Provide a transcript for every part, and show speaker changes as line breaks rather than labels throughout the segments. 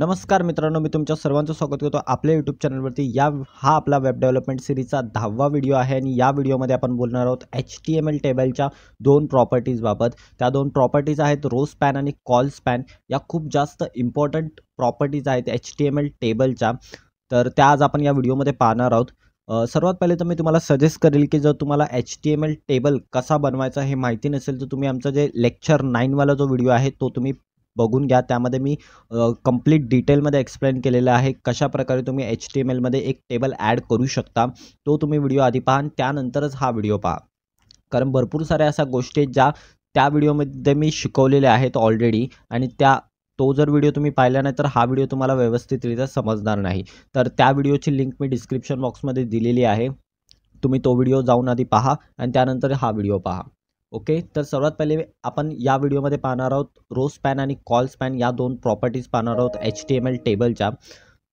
नमस्कार मित्रांनो मी तुमच्या सर्वांचं स्वागत करतो आपल्या यूट्यूब चॅनलवरती या हा आपला वेब डेव्हलपमेंट सिरीजचा दहावा व्हिडिओ आहे आणि या व्हिडिओमध्ये आपण बोलणार आहोत एच टी एम एल टेबलच्या दोन प्रॉपर्टीजबाबत त्या दोन प्रॉपर्टीज आहेत रोज पॅन आणि कॉल स्पॅन या खूप जास्त इम्पॉर्टंट प्रॉपर्टीज आहेत एच टी एम एल टेबलच्या तर त्या आज आपण या व्हिडिओमध्ये पाहणार आहोत सर्वात पहिले तर मी तुम्हाला सजेस्ट करेल की जर तुम्हाला H T M L table कसा बनवायचा हे माहिती नसेल तर तुम्ही आमचा जे लेक्चर नाईनवाला जो व्हिडिओ आहे तो तुम्ही बघून घ्या त्यामध्ये मी कंप्लीट डिटेलमध्ये एक्सप्लेन केलेलं आहे कशा प्रकारे तुम्ही एच टी एम एलमध्ये एक टेबल ॲड करू शकता तो तुम्ही व्हिडिओ आधी पहा आणि त्यानंतरच हा व्हिडिओ पहा कारण भरपूर साऱ्या अशा गोष्टी आहेत ज्या त्या व्हिडिओमध्ये मी शिकवलेल्या आहेत ऑलरेडी आणि त्या तो जर व्हिडिओ तुम्ही पाहिला नाही तर हा व्हिडिओ तुम्हाला व्यवस्थितरित्या समजणार नाही तर त्या व्हिडिओची लिंक मी डिस्क्रिप्शन बॉक्समध्ये दिलेली आहे तुम्ही तो व्हिडिओ जाऊन आधी पहा आणि त्यानंतर हा व्हिडिओ पहा ओके तर सर्वात पहिले आपण या व्हिडिओमध्ये पाहणार आहोत रो स्पॅन आणि कॉल स्पॅन या दोन प्रॉपर्टीज पाहणार आहोत एच टी एम एल टेबलच्या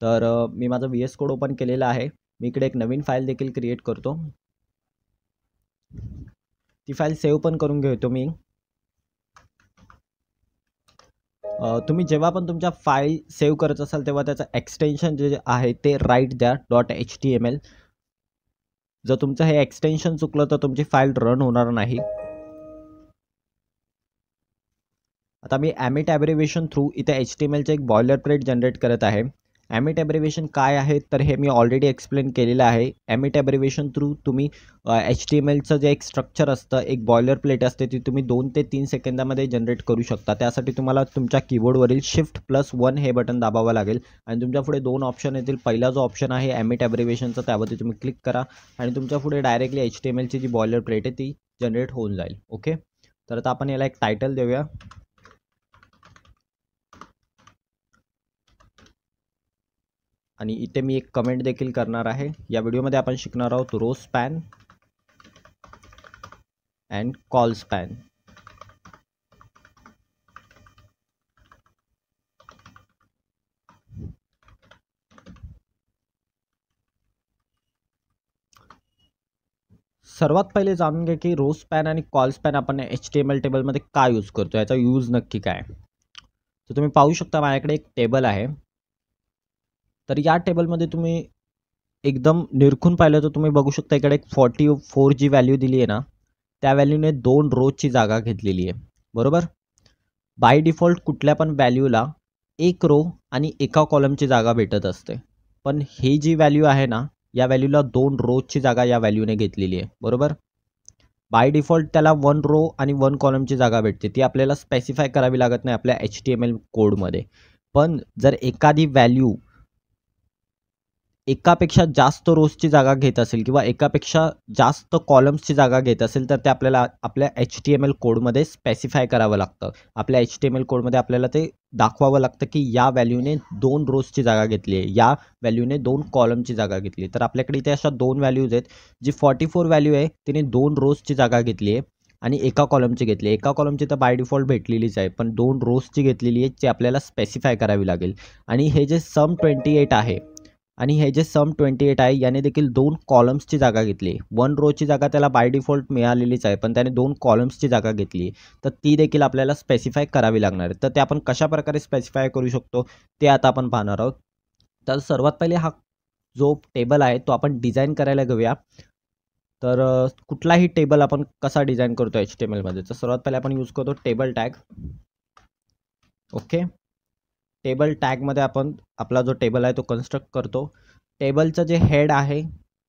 तर मी माझा व्ही एस कोड ओपन केलेला आहे मी इकडे एक नवीन फाईल देखील क्रिएट करतो ती फाईल सेव्ह पण करून घेतो मी तुम्ही जेव्हा पण तुमच्या फाईल सेव्ह करत असाल तेव्हा त्याचं एक्सटेन्शन जे आहे ते राईट द्या dot H T M L जर तुमचं हे एक्सटेन्शन चुकलं तर तुमची फाईल रन होणार नाही आता मी ॲमिट ॲब्रिवेशन थ्रू इथे एच टी एम एक बॉयलर प्लेट जनरेट करत आहे ॲमिट ॲब्रिवेशन काय आहे तर हे मी ऑलरेडी एक्सप्लेन केलेलं आहे ॲमिट ॲब्रिवेशन थ्रू तुम्ही एच टी एम एलचं जे एक स्ट्रक्चर असतं एक बॉयलर प्लेट असते ती तुम्ही दोन ते तीन सेकंदामध्ये जनरेट करू शकता त्यासाठी तुम्हाला तुमच्या कीबोर्डवरील शिफ्ट प्लस वन हे बटन दाबावं लागेल आणि तुमच्या पुढे दोन ऑप्शन येतील पहिला जो ऑप्शन आहे ॲमिट ॲब्रिवेशनचा त्यावरती तुम्ही क्लिक करा आणि तुमच्या पुढे डायरेक्टली एच टी एम एलची जी बॉयलर प्लेट आहे ती जनरेट होऊन जाईल ओके तर आता आपण याला एक टायटल देऊया आणि इथे मी एक कमेंट देखील करणार आहे या व्हिडिओमध्ये आपण शिकणार आहोत rowspan and colspan सर्वात पहिले जाणून घ्या की रो स्पॅन आणि कॉल स्पॅन आपण एच टी एम एल टेबलमध्ये काय यूज करतो याचा यूज नक्की काय तर तुम्ही पाहू शकता माझ्याकडे एक टेबल आहे तर या टेबलमध्ये तुम्ही एकदम निरखून पाहिलं तर तुम्ही बघू शकता इकडे एक फॉर्टी फोर जी व्हॅल्यू दिली आहे ना त्या व्हॅल्यूने दोन रोजची जागा घेतलेली आहे बरोबर बाय डिफॉल्ट कुठल्या पण व्हॅल्यूला एक रो आणि एका कॉलमची जागा भेटत असते पण ही जी व्हॅल्यू आहे ना या व्हॅल्यूला दोन रोजची जागा या व्हॅल्यूने घेतलेली आहे बरोबर बाय डिफॉल्ट त्याला वन रो आणि वन कॉलमची जागा भेटते ती आपल्याला स्पेसिफाय करावी लागत नाही आपल्या एच टी एम एल कोडमध्ये पण जर एखादी व्हॅल्यू एकापेक्षा जास्त रोजची जागा घेत असेल किंवा एकापेक्षा जास्त कॉलम्सची जागा घेत असेल तर ते आपल्याला आपल्या एच टी एम एल कोडमध्ये स्पेसिफाय करावं लागतं आपल्या एच टी एम एल कोडमध्ये आपल्याला ते दाखवावं लागतं की या व्हॅल्यूने दोन रोजची जागा घेतली आहे या व्हॅल्यूने दोन कॉलमची जागा घेतली तर आपल्याकडे इथे अशा दोन व्हॅल्यूज आहेत जी फॉर्टी फोर व्हॅल्यू आहे तिने दोन रोजची जागा घेतली आहे आणि एका कॉलमची घेतली एका कॉलमची तर बाय डिफॉल्ट भेटलेलीच आहे पण दोन रोजची घेतलेली आहे जी आपल्याला स्पेसिफाय करावी लागेल आणि हे जे सम ट्वेंटी एट आहे आणि हे जे सम ट्वेंटी एट आहे याने देखील दोन कॉलम्सची जागा घेतली वन रोची जागा त्याला बाय डिफॉल्ट मिळालेलीच आहे पण त्याने दोन कॉलम्सची जागा घेतली तर ती देखील आपल्याला स्पेसिफाय करावी लागणार आहे तर ते आपण कशाप्रकारे स्पेसिफाय करू शकतो ते आता आपण पाहणार आहोत तर सर्वात पहिले हा जो टेबल आहे तो आपण डिझाईन करायला घेऊया तर कुठलाही टेबल आपण कसा डिझाईन करतो एच टी एम एलमध्ये तर सर्वात पहिले आपण यूज करतो टेबल टॅग ओके टेबल टॅगमध्ये आपण आपला जो टेबल आहे तो कन्स्ट्रक्ट करतो टेबलचं जे हेड आहे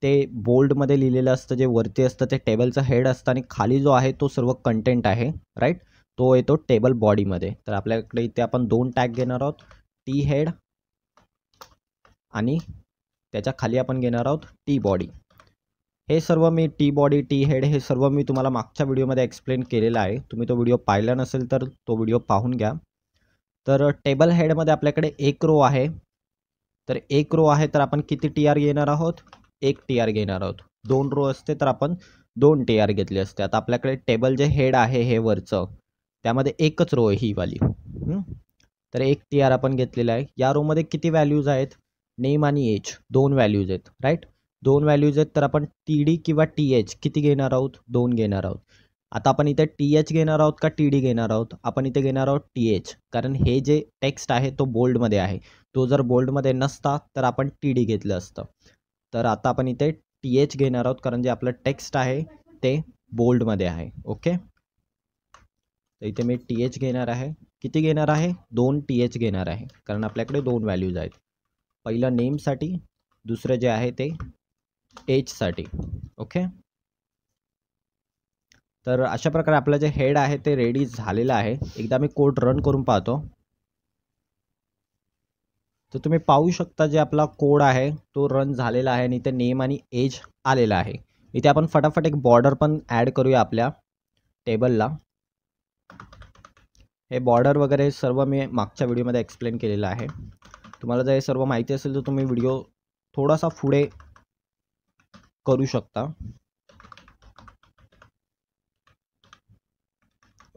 ते बोल्डमध्ये लिहिलेलं असतं जे वरती असतं ते टेबलचं हेड असतं आणि खाली जो आहे तो सर्व कंटेंट आहे राईट तो येतो टेबल बॉडीमध्ये तर आपल्याकडे इथे आपण दोन टॅग घेणार आहोत टी हेड आणि त्याच्या खाली आपण घेणार आहोत टी बॉडी हे सर्व मी टी बॉडी टी हेड हे सर्व मी तुम्हाला मागच्या व्हिडिओमध्ये एक्सप्लेन केलेला आहे तुम्ही तो व्हिडिओ पाहिला नसेल तर तो व्हिडिओ पाहून घ्या तर टेबल हेडमध्ये आपल्याकडे एक रो आहे तर एक रो आहे तर आपण किती टी आर घेणार आहोत एक टी आर घेणार आहोत दोन रो असते तर आपण दोन टी आर घेतले असते आता आपल्याकडे टेबल जे हेड आहे हे वरचं त्यामध्ये एकच रो आहे ही वाली तर एक टी आर आपण घेतलेला आहे या रोमध्ये किती व्हॅल्यूज आहेत नेम आणि एच दोन व्हॅल्यूज आहेत राईट दोन व्हॅल्यूज आहेत तर आपण टी डी किंवा टी एच किती घेणार आहोत दोन घेणार आहोत आता आपण इथे टी एच घेणार आहोत का टी डी घेणार आहोत आपण इथे घेणार आहोत टी एच कारण हे जे टेक्स्ट आहे तो बोल्डमध्ये आहे तो जर बोल्डमध्ये नसता तर आपण टी डी घेतलं असतं तर आता आपण इथे टी एच घेणार आहोत कारण जे आपलं टेक्स्ट आहे ते बोल्डमध्ये आहे ओके तर इथे मी टी एच घेणार आहे किती घेणार आहे दोन टी एच घेणार आहे कारण आपल्याकडे दोन व्हॅल्यूज आहेत पहिलं नेमसाठी दुसरं जे आहे ते एचसाठी ओके तर अशा प्रकारे आपलं जे हेड आहे ते रेडी झालेलं आहे एकदा मी कोड रन करून पाहतो तर तुम्ही पाहू शकता जे आपला कोड आहे तो रन झालेला आहे आणि इथे नेम आणि एज आलेला आहे इथे आपण फटाफट एक बॉर्डर पण ॲड करूया आपल्या टेबलला हे बॉर्डर वगैरे सर्व मी मागच्या व्हिडिओमध्ये एक्सप्लेन केलेलं आहे तुम्हाला जर हे सर्व माहिती असेल तर तुम्ही व्हिडिओ थोडासा पुढे करू शकता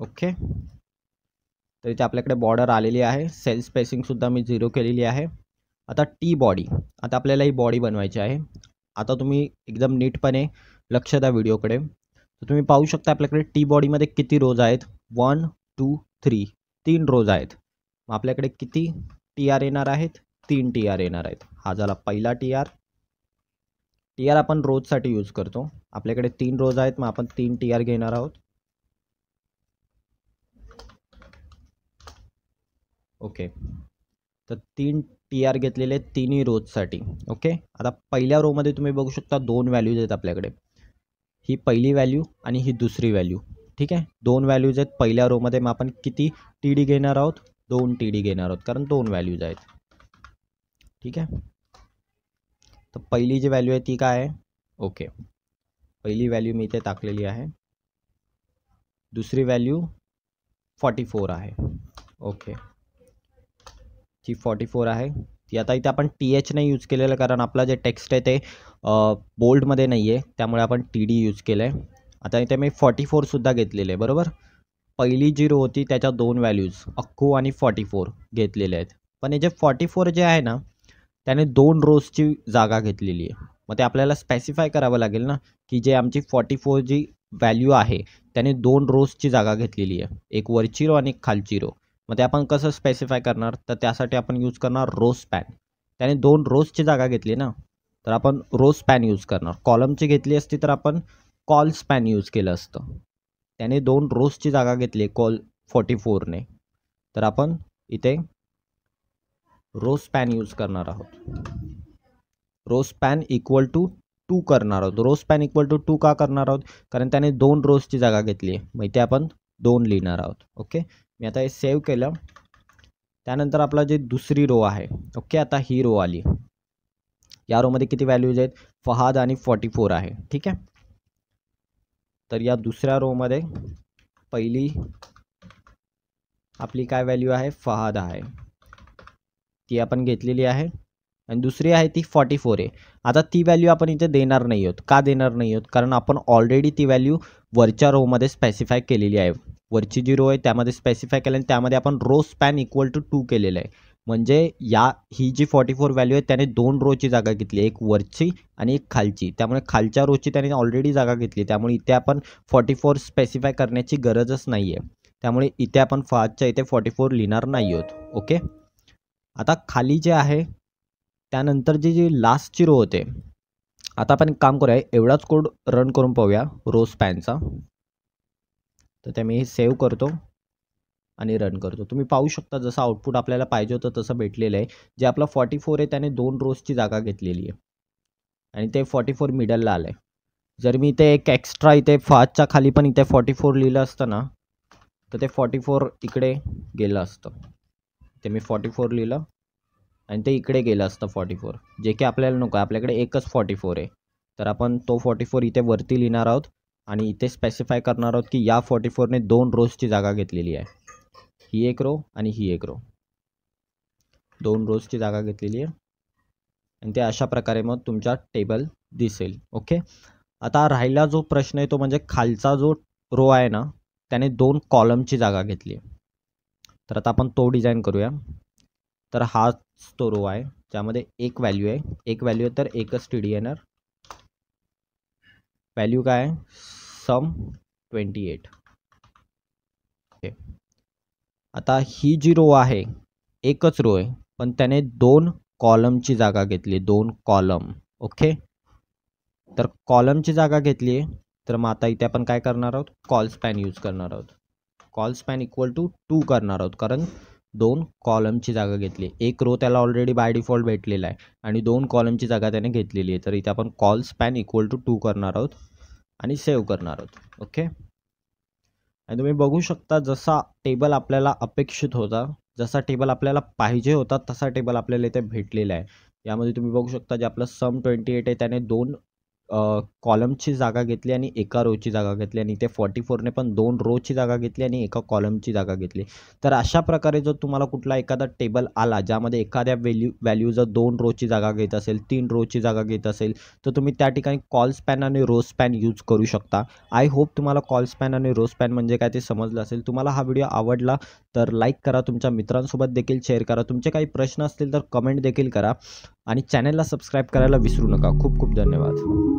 ओके तर इथे आपल्याकडे बॉर्डर आलेली आहे सेल स्पेसिंगसुद्धा मी झिरो केलेली आहे आता टी बॉडी आता आपल्याला ही बॉडी बनवायची आहे आता तुम्ही एकदम नीटपणे लक्ष द्या व्हिडिओकडे तर तुम्ही पाहू शकता आपल्याकडे टी बॉडीमध्ये किती रोज आहेत वन टू थ्री तीन रोज आहेत मग आपल्याकडे किती टी आर येणार आहेत तीन टी आर येणार आहेत हा झाला पहिला टी आर टी आर आपण रोजसाठी यूज करतो आपल्याकडे तीन रोज आहेत मग आपण तीन टी आर घेणार आहोत ओके तर तीन टी आर घेतलेले आहेत तिन्ही रोजसाठी ओके आता पहिल्या रोमध्ये तुम्ही बघू शकता दोन व्हॅल्यूज आहेत आपल्याकडे ही पहिली व्हॅल्यू आणि ही दुसरी व्हॅल्यू ठीक आहे दोन व्हॅल्यूज आहेत पहिल्या रोमध्ये मग आपण किती टी डी घेणार आहोत दोन टी डी घेणार आहोत कारण दोन व्हॅल्यूज आहेत ठीक आहे तर पहिली जी व्हॅल्यू आहे ती काय आहे ओके पहिली व्हॅल्यू मी इथे टाकलेली आहे दुसरी व्हॅल्यू फॉर्टी फोर आहे ओके जी फॉर्टी फोर आहे ती आता इथे आपण टी एच नाही यूज केलेलं कारण आपला जे टेक्स्ट आहे ते बोल्डमध्ये नाही आहे त्यामुळे आपण टी डी यूज केलं आहे आता इथे मी फॉर्टी फोरसुद्धा घेतलेले आहे बरोबर पहिली जी रो होती त्याच्या दोन व्हॅल्यूज अक्कू आणि फॉर्टी फोर घेतलेले आहेत पण हे जे फॉर्टी फोर जे आहे ना त्याने दोन रोजची जागा घेतलेली आहे मग ते आपल्याला स्पेसिफाय करावं लागेल ना की जे आमची फॉर्टी फोर जी व्हॅल्यू आहे त्याने दोन रोजची जागा घेतलेली आहे एक वरची रो आणि खालची रो मग ते आपण कसं स्पेसिफाय करणार तर त्यासाठी आपण यूज करणार रोज पॅन त्याने दोन रोजची जागा घेतली ना तर आपण रोज पॅन यूज करणार कॉलमची घेतली असती तर आपण कॉल स्पॅन यूज केलं असतं त्याने दोन रोजची जागा घेतली कॉल फोर्टी फोरने तर आपण इथे रोज पॅन यूज करणार आहोत rowspan equal to two करणार आहोत rowspan equal to two का करणार आहोत कारण त्याने दोन रोजची जागा घेतली आहे मग इथे आपण दोन लिहिणार आहोत ओके मी आता हे सेव्ह केलं त्यानंतर आपला जे दुसरी रो आहे ओके आता ही रो आली या रो मध्ये किती व्हॅल्यूज आहेत फहाद आणि फॉर्टी फोर आहे ठीक आहे तर या दुसऱ्या रो मध्ये पहिली आपली काय व्हॅल्यू आहे फहाद आहे ती आपण घेतलेली आहे आणि दुसरी आहे ती फॉर्टी फोर आहे आता ती व्हॅल्यू आपण इथे देणार नाही आहोत का देणार नाही आहोत कारण आपण ऑलरेडी ती व्हॅल्यू वरच्या रो मध्ये स्पेसिफाय केलेली आहे वरची रो आहे त्यामध्ये स्पेसिफाय केलं आणि त्यामध्ये आपण rowspan equal to two केलेलं आहे म्हणजे या ही जी फॉर्टी फोर व्हॅल्यू आहे त्याने दोन रोची जागा घेतली एक वरची आणि एक खालची त्यामुळे खालच्या रोची त्याने ऑलरेडी जागा घेतली त्यामुळे इथे आपण फॉर्टी फोर स्पेसिफाय करण्याची गरजच नाही आहे त्यामुळे इथे आपण फाच्या इथे फॉर्टी फोर लिहिणार नाही आहोत ओके आता खाली जे आहे त्यानंतर जी जी लास्टची रो होते आता आपण काम करूया एवढाच कोड रन करून पाहूया रो स्पॅनचा तर ते मी सेव्ह करतो आणि रन करतो तुम्ही पाहू शकता जसं आउटपुट आपल्याला पाहिजे होतं तसं भेटलेलं आहे जे आपलं फॉर्टी आहे त्याने दोन रोजची जागा घेतलेली आहे आणि ते फॉर्टी फोर मिडलला आलं आहे जर मी इथे एक एक्स्ट्रा इथे फास्टच्या खाली पण इथे फॉर्टी फोर लिहिलं असतं ना तर ते फॉर्टी फोर इकडे गेलं असतं ते मी फॉर्टी फोर लिहिलं आणि ते इकडे गेलं असतं फॉर्टी फोर जे की आपल्याला नको आहे आपल्याकडे एकच फॉर्टी फोर आहे तर आपण तो फॉर्टी फोर इथे वरती लिहिणार आहोत आणि इथे स्पेसिफाय करणार आहोत की या फॉर्टी फोरने दोन रोजची जागा घेतलेली आहे ही एक रो आणि ही एक रो दोन रोजची जागा घेतलेली आहे आणि ते अशा प्रकारे मग तुमचा टेबल दिसेल ओके आता राहिला जो प्रश्न आहे तो म्हणजे खालचा जो रो आहे ना त्याने दोन कॉलमची जागा घेतली आहे तर आता आपण तो डिझाईन करूया तर हाच तो रो आहे ज्यामध्ये एक व्हॅल्यू आहे एक व्हॅल्यू आहे तर एकच टी डी येणार व्हॅल्यू काय आहे सम ट्वेंटी एट ओके आता ही जी रो आहे एकच रो आहे पण त्याने दोन कॉलमची जागा घेतली दोन कॉलम ओके तर कॉलमची जागा घेतली आहे तर मग आता इथे आपण काय करणार आहोत कॉल स्पॅन यूज करणार आहोत colspan equal to two करणार आहोत कारण दोन कॉलमची जागा घेतली एक रो त्याला ऑलरेडी बाय डिफॉल्ट भेटलेला आहे आणि दोन कॉलमची जागा त्याने घेतलेली आहे तर इथे आपण colspan equal to two करणार आहोत आणि सेव्ह करणार आहोत ओके आणि तुम्ही बघू शकता जसा टेबल आपल्याला अपेक्षित होता जसा टेबल आपल्याला पाहिजे होता तसा टेबल आपल्याला इथे भेटलेला आहे यामध्ये तुम्ही बघू शकता जे आपलं सम ट्वेंटी एट आहे त्याने दोन कॉलमची जागा घेतली आणि एका रोची जागा घेतली आणि ते फॉर्टी फोरने पण दोन रोची जागा घेतली आणि एका कॉलमची जागा घेतली तर अशा प्रकारे जर तुम्हाला कुठला एखादा टेबल आला ज्यामध्ये एखाद्या वेल्यू व्हॅल्यू जर दोन रोची जागा घेत असेल तीन रोची जागा घेत असेल तर तुम्ही त्या ठिकाणी कॉल स्पॅन आणि रो स्पॅन यूज करू शकता आय होप तुम्हाला कॉल स्पॅन आणि रो स्पॅन म्हणजे काय ते समजलं असेल तुम्हाला हा व्हिडिओ आवडला तर लाईक करा तुमच्या मित्रांसोबत देखील शेअर करा तुमचे काही प्रश्न असतील तर कमेंट देखील करा आणि चॅनलला सबस्क्राईब करायला विसरू नका खूप खूप धन्यवाद